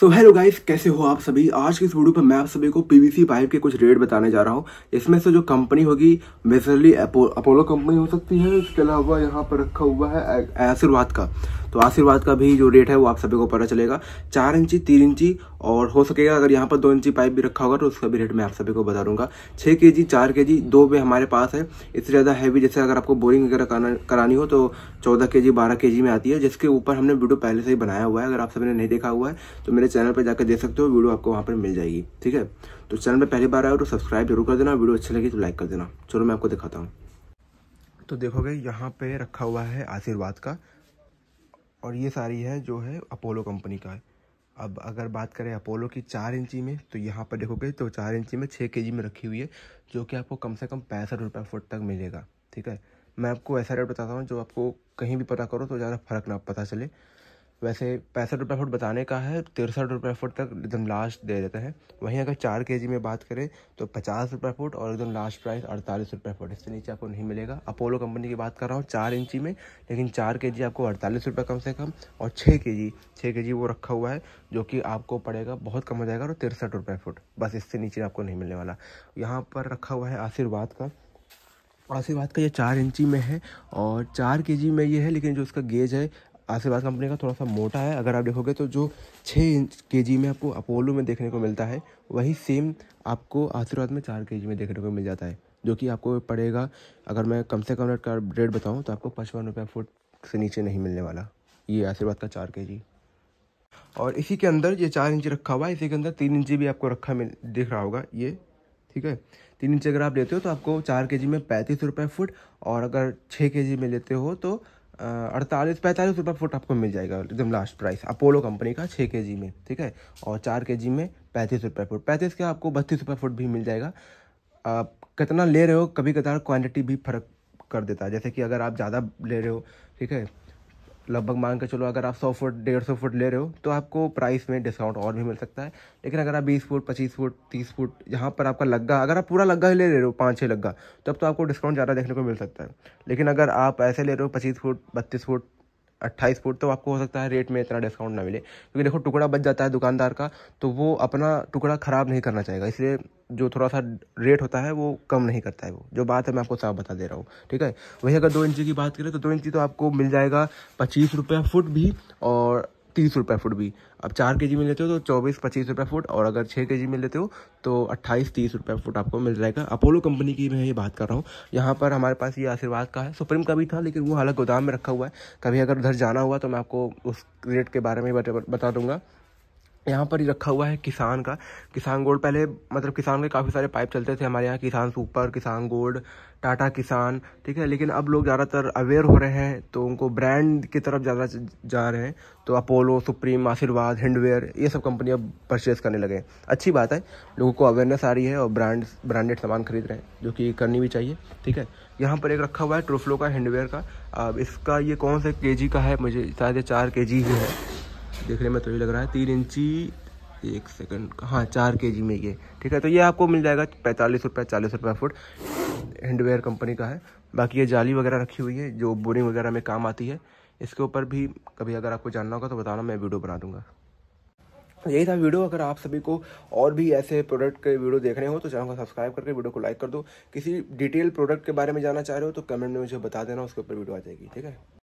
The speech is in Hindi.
सो हेलो गाइस कैसे हो आप सभी आज की इस वीडियो पर मैं आप सभी को पीवीसी पाइप के कुछ रेट बताने जा रहा हूँ इसमें से जो कंपनी होगी मेजरली अपोलो कंपनी हो सकती है इसके अलावा यहाँ पर रखा हुआ है आशीर्वाद का तो आशीर्वाद का भी जो रेट है वो आप सभी को पता चलेगा चार इंची तीन इंची और हो सकेगा अगर यहाँ पर दो इंची पाइप भी रखा होगा तो उसका भी रेट मैं आप सभी को बता दूंगा छः के जी चार के जी दो भी हमारे पास है इससे ज़्यादा हैवी जैसे अगर आपको बोरिंग वगैरह करानी हो तो चौदह के जी बारह के जी में आती है जिसके ऊपर हमने वीडियो पहले से ही बनाया हुआ है अगर आप सभी ने नहीं देखा हुआ है तो मेरे चैनल पर जाकर देख सकते हो वीडियो आपको वहाँ पर मिल जाएगी ठीक है तो चैनल पर पहली बार आए तो सब्सक्राइब जरूर कर देना वीडियो अच्छी लगी तो लाइक कर देना चलो मैं आपको दिखाता हूँ तो देखोगे यहाँ पे रखा हुआ है आशीर्वाद का और ये सारी है जो है अपोलो कंपनी का है अब अगर बात करें अपोलो की चार इंची में तो यहाँ पर देखोगे तो चार इंची में छः के में रखी हुई है जो कि आपको कम से कम पैंसठ रुपये फुट तक मिलेगा ठीक है मैं आपको ऐसा रेट बताता हूँ जो आपको कहीं भी पता करो तो ज़्यादा फ़र्क ना पता चले वैसे पैंसठ रुपये फुट बताने का है तिरसठ रुपये फुट तक एकदम लास्ट दे देते हैं वहीं अगर चार के में बात करें तो पचास रुपये फुट और एकदम लास्ट प्राइस अड़तालीस रुपये फुट इससे नीचे आपको नहीं मिलेगा अपोलो कंपनी की बात कर रहा हूँ चार इंची में लेकिन चार के आपको अड़तालीस रुपये कम से कम और छः के जी छः के जी वो रखा हुआ है जो कि आपको पड़ेगा बहुत कम हो जाएगा और तिरसठ रुपये फुट बस इससे नीचे आपको नहीं मिलने वाला यहाँ पर रखा हुआ है आशीर्वाद का आशीर्वाद का ये चार इंची में है और चार के जी में ये है लेकिन जो उसका गेज है आशीर्वाद कंपनी का थोड़ा सा मोटा है अगर आप देखोगे तो जो छः इंच के जी में आपको अपोलो में देखने को मिलता है वही सेम आपको आशीर्वाद में चार के जी में देखने को मिल जाता है जो कि आपको पड़ेगा अगर मैं कम से कम रेट का रेट बताऊँ तो आपको पचपन रुपये फुट से नीचे नहीं मिलने वाला ये आशीर्वाद का चार के जी और इसी के अंदर ये चार इंच रखा हुआ है इसी के अंदर तीन इंची भी आपको रखा मिल दिख रहा होगा ये ठीक है तीन इंच अगर आप लेते हो तो आपको चार के जी में पैंतीस रुपये फुट और अगर छः के जी में लेते हो तो अड़तालीस पैंतालीस रुपये फुट आपको मिल जाएगा एकदम लास्ट प्राइस अपोलो कंपनी का छः के जी में ठीक है और चार के जी में पैंतीस रुपये फुट पैंतीस के आपको बत्तीस रुपये फुट भी मिल जाएगा आप कितना ले रहे हो कभी कदार क्वांटिटी भी फ़र्क कर देता है जैसे कि अगर आप ज़्यादा ले रहे हो ठीक है लगभग मान के चलो अगर आप सौ फुट डेढ़ सौ फुट ले रहे हो तो आपको प्राइस में डिस्काउंट और भी मिल सकता है लेकिन अगर आप बीस फुट पच्चीस फुट तीस फुट जहाँ पर आपका लग्गा अगर आप पूरा लग्गा ही ले रहे हो पाँच छः लग्गा तब तो आपको डिस्काउंट ज़्यादा देखने को मिल सकता है लेकिन अगर आप ऐसे ले रहे हो पच्चीस फुट बत्तीस फुट अट्ठाईस फुट तो आपको हो सकता है रेट में इतना डिस्काउंट ना मिले क्योंकि देखो टुकड़ा बच जाता है दुकानदार का तो वो अपना टुकड़ा ख़राब नहीं करना चाहेगा इसलिए जो थोड़ा सा रेट होता है वो कम नहीं करता है वो जो बात है मैं आपको साफ बता दे रहा हूँ ठीक है वही अगर दो इंची की बात करें तो दो इंची तो आपको मिल जाएगा पच्चीस रुपये फुट भी और तीस रुपये फुट भी अब चार के जी में लेते हो तो चौबीस पच्चीस रुपये फुट और अगर छः के जी में लेते हो तो अट्ठाईस तीस रुपये फुट आपको मिल जाएगा अपोलो कंपनी की मैं ये बात कर रहा हूँ यहाँ पर हमारे पास ये आशीर्वाद का है सुप्रीम का भी था लेकिन वो हालांकि गोदाम में रखा हुआ है कभी अगर उधर जाना हुआ तो मैं आपको उस रेट के बारे में बता दूंगा यहाँ पर ही रखा हुआ है किसान का किसान गोल्ड पहले मतलब किसान के काफ़ी सारे पाइप चलते थे हमारे यहाँ किसान सुपर किसान गोल्ड टाटा किसान ठीक है लेकिन अब लोग ज़्यादातर अवेयर हो रहे हैं तो उनको ब्रांड की तरफ ज़्यादा जा रहे हैं तो अपोलो सुप्रीम आशीर्वाद हिंडवेयर ये सब अब परचेज़ करने लगे अच्छी बात है लोगों को अवेयरनेस आ रही है और ब्रांड ब्रांडेड सामान खरीद रहे हैं जो कि करनी भी चाहिए ठीक है यहाँ पर एक रखा हुआ है ट्रूफ्लो का हैंडवेयर का अब इसका ये कौन से के का है मुझे शायद चार के जी ही है देखने में तो ये लग रहा है तीन इंची एक सेकंड हाँ चार के जी में ये ठीक है तो ये आपको मिल जाएगा पैंतालीस रुपये चालीस रुपये फुट हैंडवेयर कंपनी का है बाकी ये जाली वगैरह रखी हुई है जो बोरिंग वगैरह में काम आती है इसके ऊपर भी कभी अगर आपको जानना होगा तो बताना मैं वीडियो बना दूंगा यही था वीडियो अगर आप सभी को और भी ऐसे प्रोडक्ट के वीडियो देखने हो तो चैनल को सब्सक्राइब करके वीडियो को लाइक कर दो किसी डिटेल प्रोडक्ट के बारे में जानना चाह रहे हो तो कमेंट में मुझे बता देना उसके ऊपर वीडियो आ जाएगी ठीक है